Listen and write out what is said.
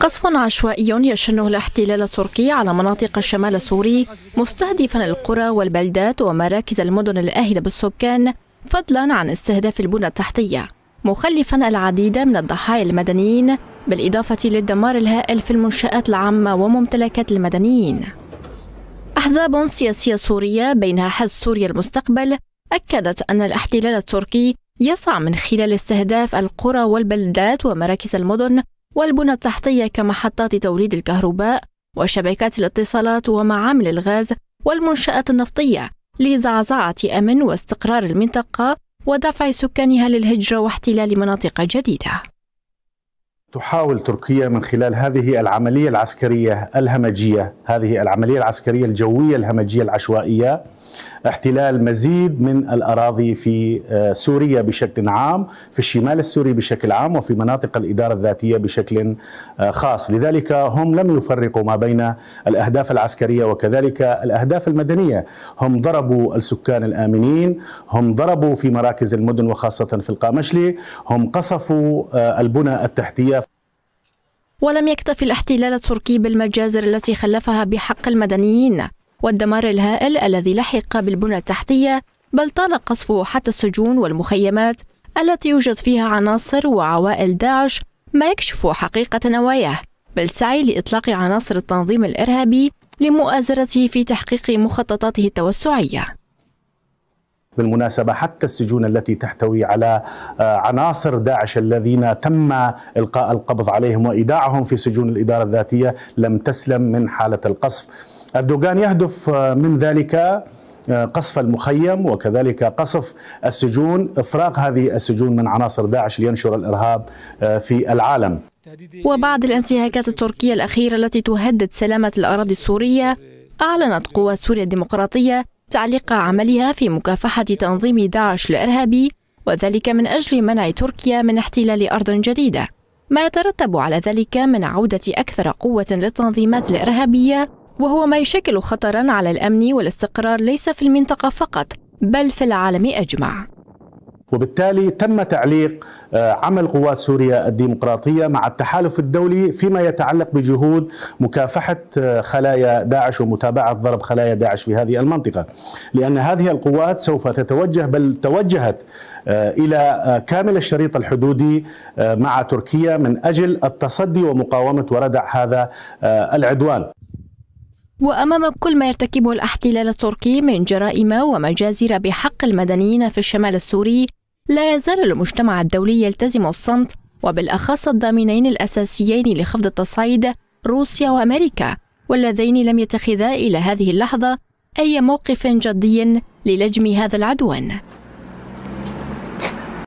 قصف عشوائي يشنه الاحتلال التركي على مناطق الشمال السوري مستهدفا القرى والبلدات ومراكز المدن الآهلة بالسكان فضلا عن استهداف البنى التحتية مخلفا العديد من الضحايا المدنيين بالإضافة للدمار الهائل في المنشآت العامة وممتلكات المدنيين أحزاب سياسية سورية بينها حزب سوريا المستقبل أكدت أن الاحتلال التركي يسعى من خلال استهداف القرى والبلدات ومراكز المدن والبنى التحتية كمحطات توليد الكهرباء وشبكات الاتصالات ومعامل الغاز والمنشآت النفطية لزعزعة أمن واستقرار المنطقة ودفع سكانها للهجرة واحتلال مناطق جديدة تحاول تركيا من خلال هذه العملية العسكرية الهمجية هذه العملية العسكرية الجوية الهمجية العشوائية احتلال مزيد من الأراضي في آه، سوريا بشكل عام في الشمال السوري بشكل عام وفي مناطق الإدارة الذاتية بشكل آه، خاص لذلك هم لم يفرقوا ما بين الأهداف العسكرية وكذلك الأهداف المدنية هم ضربوا السكان الآمنين هم ضربوا في مراكز المدن وخاصة في القامشلي هم قصفوا آه، البنى التحتية ولم يكتف الاحتلال التركي بالمجازر التي خلفها بحق المدنيين والدمار الهائل الذي لحق بالبنى التحتية بل طال قصفه حتى السجون والمخيمات التي يوجد فيها عناصر وعوائل داعش ما يكشف حقيقة نواياه بل سعي لإطلاق عناصر التنظيم الإرهابي لمؤازرته في تحقيق مخططاته التوسعية بالمناسبة حتى السجون التي تحتوي على آه، عناصر داعش الذين تم إلقاء القبض عليهم وإيداعهم في سجون الإدارة الذاتية لم تسلم من حالة القصف أردوغان يهدف آه، من ذلك آه، قصف المخيم وكذلك قصف السجون إفراغ هذه السجون من عناصر داعش لينشر الإرهاب آه، في العالم وبعد الانتهاكات التركية الأخيرة التي تهدد سلامة الأراضي السورية أعلنت قوات سوريا الديمقراطية تعليق عملها في مكافحة تنظيم داعش الإرهابي وذلك من أجل منع تركيا من احتلال أرض جديدة ما يترتب على ذلك من عودة أكثر قوة للتنظيمات الإرهابية وهو ما يشكل خطرا على الامن والاستقرار ليس في المنطقه فقط بل في العالم اجمع وبالتالي تم تعليق آه، عمل قوات سوريا الديمقراطيه مع التحالف الدولي فيما يتعلق بجهود مكافحه آه، خلايا داعش ومتابعه ضرب خلايا داعش في هذه المنطقه، لان هذه القوات سوف تتوجه بل توجهت آه، الى كامل الشريط الحدودي مع تركيا من اجل التصدي ومقاومه وردع هذا العدوان. وأمام كل ما يرتكبه الاحتلال التركي من جرائم ومجازر بحق المدنيين في الشمال السوري لا يزال المجتمع الدولي يلتزم الصمت وبالأخص الضامنين الأساسيين لخفض التصعيد روسيا وأمريكا واللذين لم يتخذا إلى هذه اللحظة أي موقف جدي للجم هذا العدوان